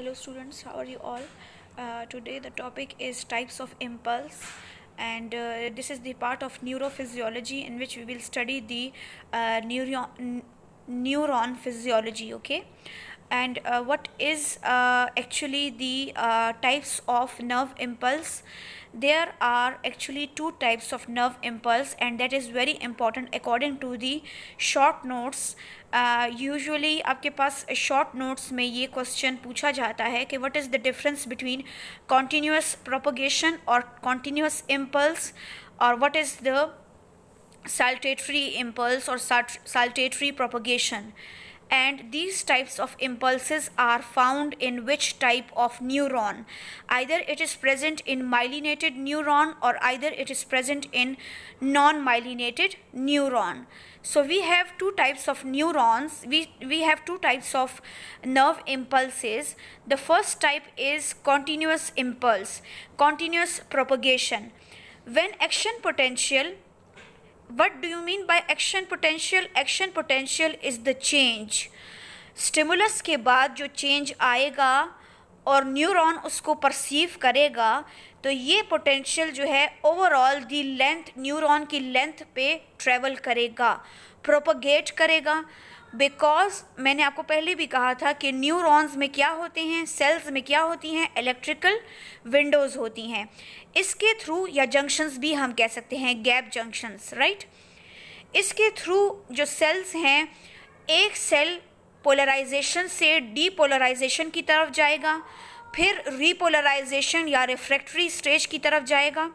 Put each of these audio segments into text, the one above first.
hello students how are you all uh, today the topic is types of impulse and uh, this is the part of neurophysiology in which we will study the uh, neuron neuron physiology okay and uh, what is uh, actually the uh, types of nerve impulse there are actually two types of nerve impulse and that is very important according to the short notes usually aapke paas short notes mein ye question pucha jata hai ki what is the difference between continuous propagation or continuous impulse or what is the saltatory impulse or saltatory propagation and these types of impulses are found in which type of neuron either it is present in myelinated neuron or either it is present in non myelinated neuron so we have two types of neurons we we have two types of nerve impulses the first type is continuous impulse continuous propagation when action potential what do you mean by action potential action potential is the change stimulus के बाद जो change आएगा और neuron उसको perceive करेगा तो ये potential जो है ओवरऑल दी लेंथ न्यूरॉन की लेंथ पे ट्रेवल करेगा प्रोपोगेट करेगा बिकॉज मैंने आपको पहले भी कहा था कि न्यूरॉन्स में क्या होते हैं सेल्स में क्या होती हैं इलेक्ट्रिकल विंडोज़ होती हैं इसके थ्रू या जंक्शंस भी हम कह सकते हैं गैप जंक्शंस राइट इसके थ्रू जो सेल्स हैं एक सेल पोलराइजेशन से डीपोलराइजेशन की तरफ जाएगा फिर रीपोलराइजेशन या रिफ्रैक्ट्री स्टेज की तरफ जाएगा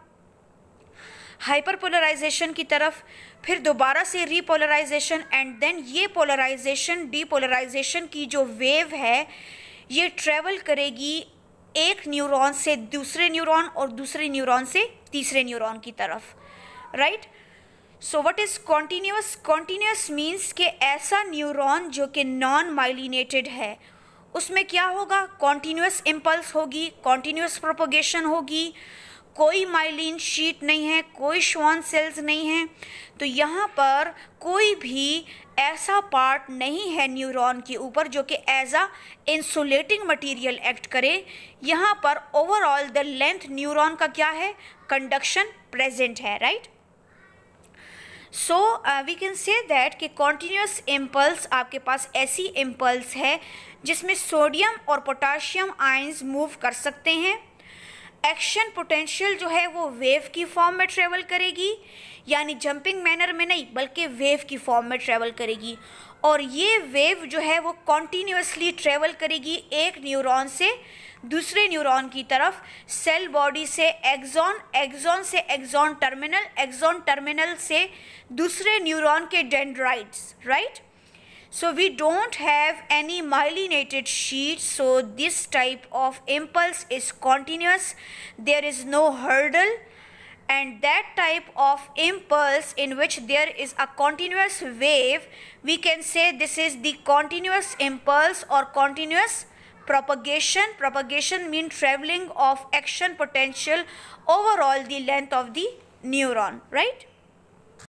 हाइपर पोलराइजेशन की तरफ फिर दोबारा से रीपोलराइजेशन एंड देन ये पोलराइजेशन डीपोलराइजेशन की जो वेव है ये ट्रेवल करेगी एक न्यूरॉन से दूसरे न्यूरॉन और दूसरे न्यूरॉन से तीसरे न्यूरॉन की तरफ right so what is continuous continuous means के ऐसा न्यूरॉन जो कि नॉन माइलिनेटेड है उसमें क्या होगा कॉन्टीन्यूस इम्पल्स होगी कॉन्टीन्यूस प्रोपोगेशन होगी कोई माइलिन शीट नहीं है कोई श्वान सेल्स नहीं है तो यहाँ पर कोई भी ऐसा पार्ट नहीं है न्यूरॉन के ऊपर जो कि as a insulating material act करे यहाँ पर ओवरऑल द लेंथ न्यूरॉन का क्या है कंडक्शन प्रेजेंट है right so we can say that कि कॉन्टीन्यूस इम्पल्स आपके पास ऐसी इम्पल्स है जिसमें सोडियम और पोटाशियम आइन्स मूव कर सकते हैं एक्शन पोटेंशियल जो है वो वेव की फॉर्म में ट्रेवल करेगी यानी जंपिंग मैनर में नहीं बल्कि वेव की फॉर्म में ट्रेवल करेगी और ये वेव जो है वो कॉन्टीन्यूसली ट्रेवल करेगी एक न्यूरॉन से दूसरे न्यूरॉन की तरफ सेल बॉडी से एग्जॉन एग्जॉन से एग्जॉन टर्मिनल एग्जॉन टर्मिनल से दूसरे न्यूरॉन के dendrites right right? So we don't have any myelinated sheet. So this type of impulse is continuous. There is no hurdle and that type of impulse in which there is a continuous wave we can say this is the continuous impulse or continuous propagation propagation mean traveling of action potential overall the length of the neuron right